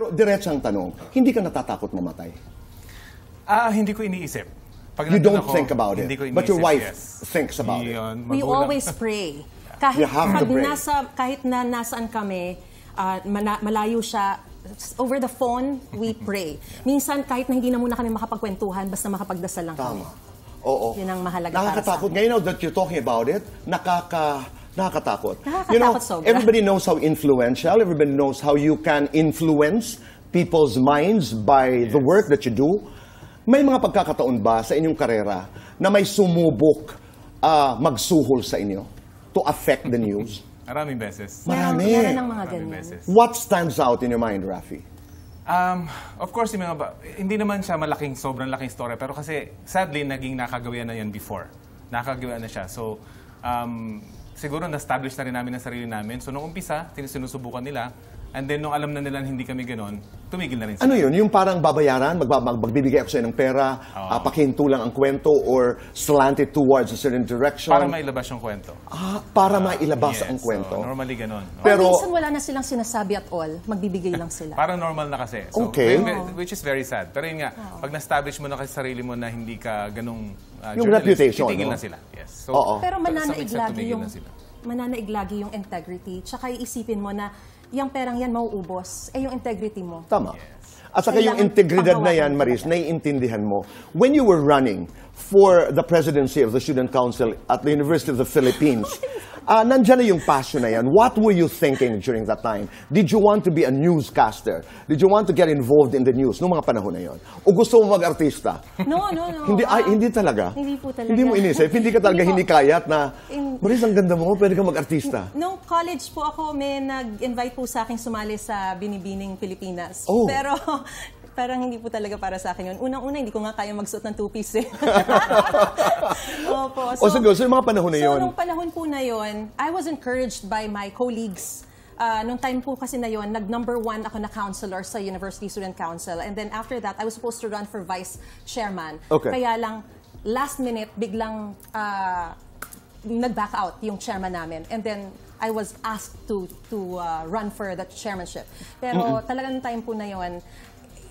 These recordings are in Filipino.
Pero diretsang tanong, hindi ka natatakot mamatay? Ah, hindi ko iniisip. Pag you don't ako, think about it, iniisip, but your wife yes. thinks about Yun, it. We always pray. Kahit, you have pag Nasa, kahit na nasaan kami, uh, malayo siya, over the phone, we pray. Minsan, kahit na hindi na muna kami makapagkwentuhan, basta makapagdasal lang Tama. kami. Oo. Yun ang mahalaga Nakakatakot. Ngayon, that you're talking about it, nakaka Nakakatakot. Nakakatakot you know, sobra. everybody knows how influential, everybody knows how you can influence people's minds by yes. the work that you do. May mga pagkakataon ba sa inyong karera na may sumubok uh, magsuhol sa inyo to affect the news? Maraming beses. Marami. Meron ng mga ganyan. What stands out in your mind, Rafi? Um, of course, yung mga ba, hindi naman siya malaking, sobrang laking story. Pero kasi, sadly, naging nakagawian na yan before. Nakagawian na siya. So, um, siguro na-establish na rin namin ang sarili namin. So nung umpisa, sinusubukan nila, And then, nung alam na nila hindi kami ganun, tumigil na rin sila. Ano yun? Yung parang babayaran, magbibigay ako sa'yo ng pera, oh. uh, pakinto lang ang kwento, or slanted towards a certain direction? Para mailabas yung kwento. Ah, para uh, mailabas yes, ang kwento. So, oh, normally ganun. Oh. Pero, Pero minsan wala na silang sinasabi at all, magbibigay lang sila. Parang normal na kasi. So, okay. Very, which is very sad. Pero yun nga, oh. pag na-establish mo na kasi sarili mo na hindi ka ganung uh, ah, yung reputation, titigil no? na sila. Yes. So, Oo. Pero mananaig lagi yung mananaig lagi yung integrity. Tsaka iisipin mo na yung perang yan mauubos, eh yung integrity mo. Tama. At saka yung integridad na yan, Maris, naiintindihan mo. When you were running for the presidency of the Student Council at the University of the Philippines, uh, ah, nandiyan yung passion na yan. What were you thinking during that time? Did you want to be a newscaster? Did you want to get involved in the news noong mga panahon na yon? O gusto mo mag-artista? No, no, no. hindi, ay, hindi ah, talaga? Hindi po talaga. Hindi mo inisip? Hindi ka talaga hindi hinikayat na, in, Maris, ang ganda mo, pwede ka mag-artista? No, college po ako, may nag-invite po sa akin sumali sa Binibining Pilipinas. Oh. Pero parang hindi po talaga para sa akin yun. Unang-una, hindi ko nga kaya magsuot ng two-piece eh. Opo. So, o sige, so yung mga panahon na yun? So, nung panahon po na yun, I was encouraged by my colleagues uh, nung time po kasi na yun, nag-number one ako na counselor sa University Student Council. And then after that, I was supposed to run for vice chairman. Okay. Kaya lang, last minute, biglang uh, nag-back out yung chairman namin. And then, I was asked to to uh, run for that chairmanship. Pero mm-hmm. talagang time po na yun,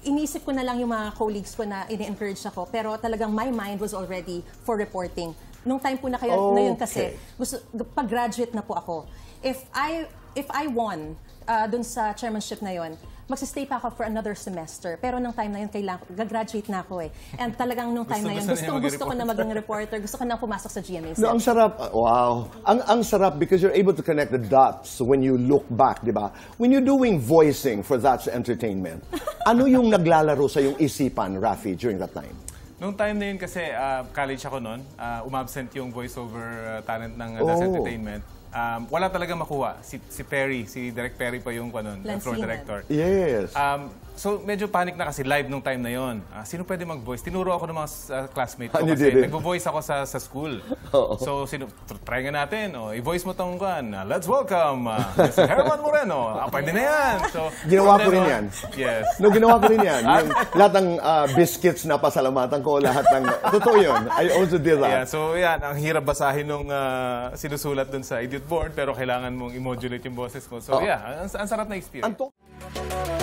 inisip ko na lang yung mga colleagues ko na ini-encourage ako. Pero talagang my mind was already for reporting. Nung time po na kayo okay. na yun kasi, gusto, pag-graduate na po ako. If I, if I won uh, dun sa chairmanship na yun, magsistay pa ako for another semester. Pero nung time na yun, kailangan, gagraduate na ako eh. And talagang nung time gusto, na yun, gusto, gusto, gusto ko na maging reporter. Gusto ko na pumasok sa GMA. No, ang sarap. Wow. Ang, ang sarap because you're able to connect the dots when you look back, di ba? When you're doing voicing for that Entertainment, ano yung naglalaro sa yung isipan, Rafi, during that time? Nung time na yun kasi uh, college ako noon, uh, ah, umabsent yung voiceover uh, talent ng uh, That's oh. Entertainment um, wala talaga makuha. Si, si Perry, si Direct Perry pa yung kanon, floor director. Yes. Um, so medyo panic na kasi live nung time na yon. Uh, ah, sino pwede mag-voice? Tinuro ako ng mga uh, classmates ko ah, kasi nagbo-voice ako sa, sa school. Oh, So sino, try nga natin. Oh, i-voice mo tong kan. Uh, let's welcome uh, Mr. Herman Moreno. Ah, pwede na yan. So, ginawa ko rin yan. Yes. No, ginawa ko rin yan. Yung, lahat ng uh, biscuits na pasalamatan ko, lahat ng... Totoo yun. I also did that. Yeah, so yan, ang hirap basahin nung uh, sinusulat dun sa... I circuit board, pero kailangan mong i-modulate yung boses mo. So, oh. yeah, ang, ang sarap na experience. Anto